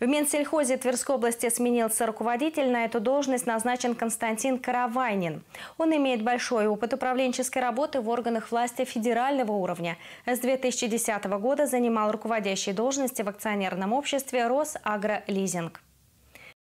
В Минсельхозе Тверской области сменился руководитель. На эту должность назначен Константин Каравайнин. Он имеет большой опыт управленческой работы в органах власти федерального уровня. С 2010 года занимал руководящие должности в акционерном обществе «Росагролизинг».